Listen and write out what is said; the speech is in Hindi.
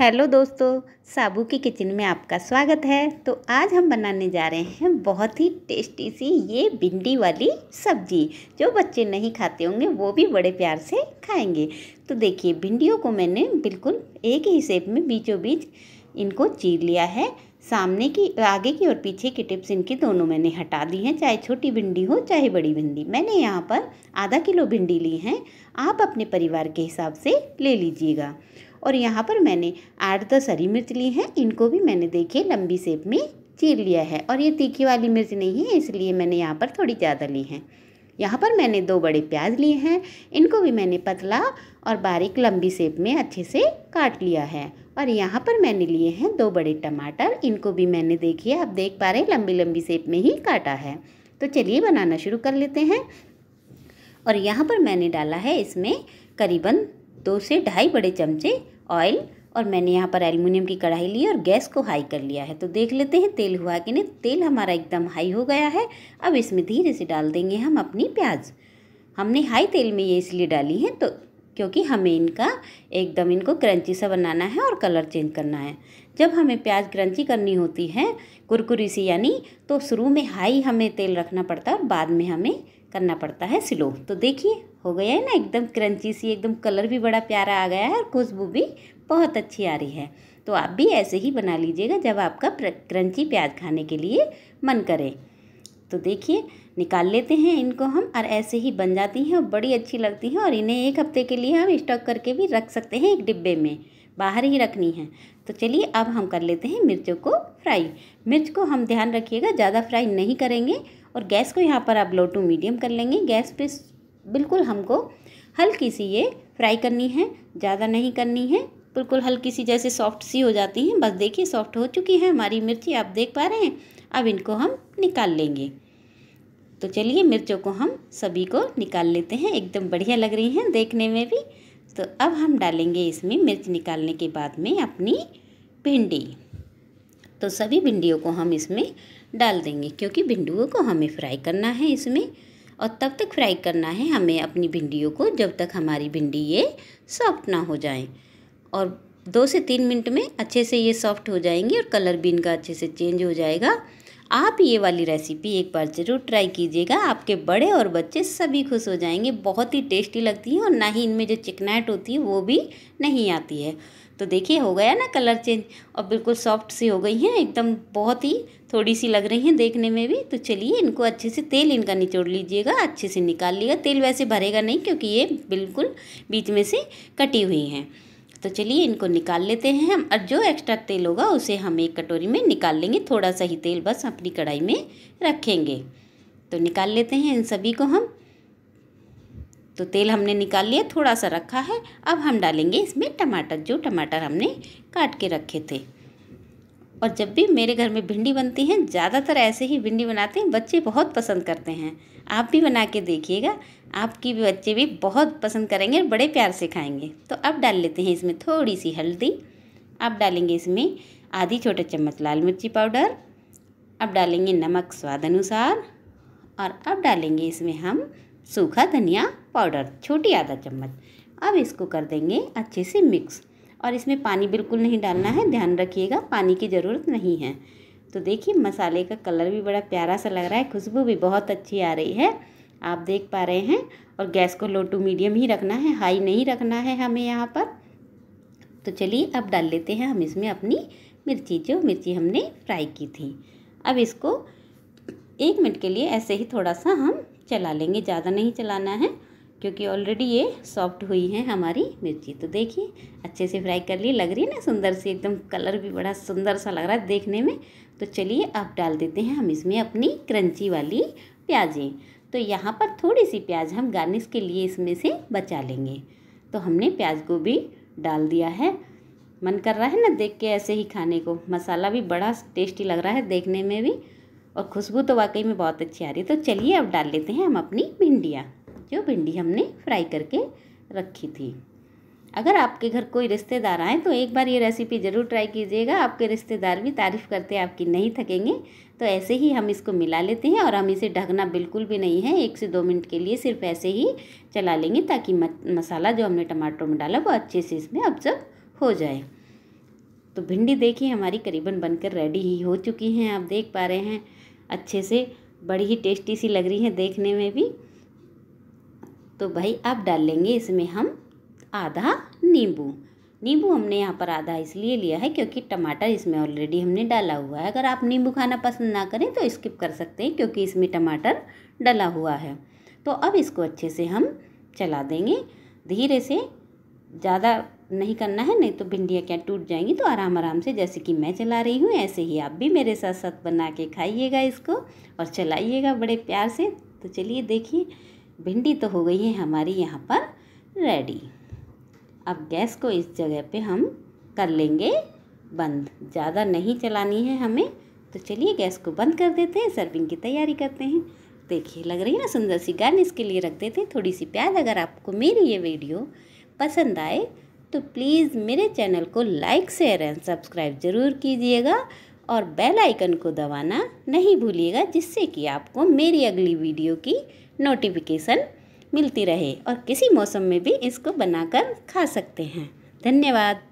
हेलो दोस्तों साबू की किचन में आपका स्वागत है तो आज हम बनाने जा रहे हैं बहुत ही टेस्टी सी ये भिंडी वाली सब्जी जो बच्चे नहीं खाते होंगे वो भी बड़े प्यार से खाएंगे तो देखिए भिंडियों को मैंने बिल्कुल एक ही शेप में बीचों बीच इनको चीर लिया है सामने की आगे की और पीछे की टिप्स इनकी दोनों मैंने हटा दी हैं चाहे छोटी भिंडी हो चाहे बड़ी भिंडी मैंने यहाँ पर आधा किलो भिंडी ली हैं आप अपने परिवार के हिसाब से ले लीजिएगा और यहाँ पर मैंने आठ दस हरी मिर्च ली हैं इनको भी मैंने देखिए लंबी सेप में चीर लिया है और ये तीखी वाली मिर्च नहीं है इसलिए मैंने यहाँ पर थोड़ी ज़्यादा ली है यहाँ पर मैंने दो बड़े प्याज लिए हैं इनको भी मैंने पतला और बारीक लंबी सेप में अच्छे से काट लिया है और यहाँ पर मैंने लिए हैं दो बड़े टमाटर इनको भी मैंने देखिए आप देख पा रहे हैं लंबी लंबी सेप में ही काटा है तो चलिए बनाना शुरू कर लेते हैं और यहाँ पर मैंने डाला है इसमें करीबन दो से ढाई बड़े चमचे ऑयल और मैंने यहाँ पर एल्युमिनियम की कढ़ाई ली और गैस को हाई कर लिया है तो देख लेते हैं तेल हुआ कि नहीं तेल हमारा एकदम हाई हो गया है अब इसमें धीरे से डाल देंगे हम अपनी प्याज हमने हाई तेल में ये इसलिए डाली है तो क्योंकि हमें इनका एकदम इनको क्रंची सा बनाना है और कलर चेंज करना है जब हमें प्याज क्रंची करनी होती है कुरकुरी सी यानी तो शुरू में हाई हमें तेल रखना पड़ता है और बाद में हमें करना पड़ता है स्लो तो देखिए हो गया है ना एकदम क्रंची सी एकदम कलर भी बड़ा प्यारा आ गया है और खुशबू भी बहुत अच्छी आ रही है तो आप भी ऐसे ही बना लीजिएगा जब आपका क्रंची प्याज खाने के लिए मन करे तो देखिए निकाल लेते हैं इनको हम और ऐसे ही बन जाती हैं और बड़ी अच्छी लगती हैं और इन्हें एक हफ्ते के लिए हम स्टॉक करके भी रख सकते हैं एक डिब्बे में बाहर ही रखनी है तो चलिए अब हम कर लेते हैं मिर्चों को फ्राई मिर्च को हम ध्यान रखिएगा ज़्यादा फ्राई नहीं करेंगे और गैस को यहाँ पर आप लो टू मीडियम कर लेंगे गैस पे बिल्कुल हमको हल्की सी ये फ्राई करनी है ज़्यादा नहीं करनी है बिल्कुल हल्की सी जैसे सॉफ्ट सी हो जाती हैं बस देखिए सॉफ्ट हो चुकी है हमारी मिर्ची आप देख पा रहे हैं अब इनको हम निकाल लेंगे तो चलिए मिर्चों को हम सभी को निकाल लेते हैं एकदम बढ़िया लग रही हैं देखने में भी तो अब हम डालेंगे इसमें मिर्च निकालने के बाद में अपनी भिंडी तो सभी भिंडियों को हम इसमें डाल देंगे क्योंकि भिंडियों को हमें फ्राई करना है इसमें और तब तक फ्राई करना है हमें अपनी भिंडियों को जब तक हमारी भिंडी ये सॉफ्ट ना हो जाए और दो से तीन मिनट में अच्छे से ये सॉफ्ट हो जाएंगे और कलर भी इनका अच्छे से चेंज हो जाएगा आप ये वाली रेसिपी एक बार ज़रूर ट्राई कीजिएगा आपके बड़े और बच्चे सभी खुश हो जाएंगे बहुत ही टेस्टी लगती है और ना ही इनमें जो चिकनाहट होती है वो भी नहीं आती है तो देखिए हो गया ना कलर चेंज और बिल्कुल सॉफ्ट सी हो गई हैं एकदम बहुत ही थोड़ी सी लग रही हैं देखने में भी तो चलिए इनको अच्छे से तेल इनका निचोड़ लीजिएगा अच्छे से निकाल लीजिएगा तेल वैसे भरेगा नहीं क्योंकि ये बिल्कुल बीच में से कटी हुई हैं तो चलिए इनको निकाल लेते हैं हम और जो एक्स्ट्रा तेल होगा उसे हम एक कटोरी में निकाल लेंगे थोड़ा सा ही तेल बस अपनी कढ़ाई में रखेंगे तो निकाल लेते हैं इन सभी को हम तो तेल हमने निकाल लिया थोड़ा सा रखा है अब हम डालेंगे इसमें टमाटर जो टमाटर हमने काट के रखे थे और जब भी मेरे घर में भिंडी बनती हैं ज़्यादातर ऐसे ही भिंडी बनाते हैं बच्चे बहुत पसंद करते हैं आप भी बना के देखिएगा आपकी भी बच्चे भी बहुत पसंद करेंगे और बड़े प्यार से खाएंगे तो अब डाल लेते हैं इसमें थोड़ी सी हल्दी अब डालेंगे इसमें आधी छोटे चम्मच लाल मिर्ची पाउडर अब डालेंगे नमक स्वाद अनुसार और अब डालेंगे इसमें हम सूखा धनिया पाउडर छोटी आधा चम्मच अब इसको कर देंगे अच्छे से मिक्स और इसमें पानी बिल्कुल नहीं डालना है ध्यान रखिएगा पानी की ज़रूरत नहीं है तो देखिए मसाले का कलर भी बड़ा प्यारा सा लग रहा है खुशबू भी बहुत अच्छी आ रही है आप देख पा रहे हैं और गैस को लो टू मीडियम ही रखना है हाई नहीं रखना है हमें यहाँ पर तो चलिए अब डाल लेते हैं हम इसमें अपनी मिर्ची जो मिर्ची हमने फ्राई की थी अब इसको एक मिनट के लिए ऐसे ही थोड़ा सा हम चला लेंगे ज़्यादा नहीं चलाना है क्योंकि ऑलरेडी ये सॉफ्ट हुई है हमारी मिर्ची तो देखिए अच्छे से फ्राई कर लिए लग रही है ना सुंदर सी एकदम कलर भी बड़ा सुंदर सा लग रहा है देखने में तो चलिए अब डाल देते हैं हम इसमें अपनी क्रंची वाली प्याजें तो यहाँ पर थोड़ी सी प्याज हम गार्निश के लिए इसमें से बचा लेंगे तो हमने प्याज को भी डाल दिया है मन कर रहा है ना देख के ऐसे ही खाने को मसाला भी बड़ा टेस्टी लग रहा है देखने में भी और खुशबू तो वाकई में बहुत अच्छी आ रही है तो चलिए अब डाल लेते हैं हम अपनी भिंडियाँ जो भिंडी हमने फ्राई करके रखी थी अगर आपके घर कोई रिश्तेदार आए तो एक बार ये रेसिपी ज़रूर ट्राई कीजिएगा आपके रिश्तेदार भी तारीफ़ करते हैं आपकी नहीं थकेंगे तो ऐसे ही हम इसको मिला लेते हैं और हम इसे ढकना बिल्कुल भी नहीं है एक से दो मिनट के लिए सिर्फ ऐसे ही चला लेंगे ताकि मसाला जो हमने टमाटरों में डाला वो अच्छे से इसमें ऑब्जर्व हो जाए तो भिंडी देखिए हमारी करीबन बनकर रेडी ही हो चुकी हैं आप देख पा रहे हैं अच्छे से बड़ी ही टेस्टी सी लग रही है देखने में भी तो भाई अब डाल लेंगे इसमें हम आधा नींबू नींबू हमने यहाँ पर आधा इसलिए लिया है क्योंकि टमाटर इसमें ऑलरेडी हमने डाला हुआ है अगर आप नींबू खाना पसंद ना करें तो स्किप कर सकते हैं क्योंकि इसमें टमाटर डला हुआ है तो अब इसको अच्छे से हम चला देंगे धीरे से ज़्यादा नहीं करना है नहीं तो भिंडियाँ क्या टूट जाएंगी तो आराम आराम से जैसे कि मैं चला रही हूँ ऐसे ही आप भी मेरे साथ साथ बना के खाइएगा इसको और चलाइएगा बड़े प्यार से तो चलिए देखिए भिंडी तो हो गई है हमारी यहाँ पर रेडी अब गैस को इस जगह पे हम कर लेंगे बंद ज़्यादा नहीं चलानी है हमें तो चलिए गैस को बंद कर देते हैं सर्विंग की तैयारी करते हैं देखिए लग रही है ना सुंदर सी गार्निश के लिए रख देते हैं थोड़ी सी प्याज अगर आपको मेरी ये वीडियो पसंद आए तो प्लीज़ मेरे चैनल को लाइक शेयर एंड सब्सक्राइब ज़रूर कीजिएगा और बेल आइकन को दबाना नहीं भूलिएगा जिससे कि आपको मेरी अगली वीडियो की नोटिफिकेशन मिलती रहे और किसी मौसम में भी इसको बनाकर खा सकते हैं धन्यवाद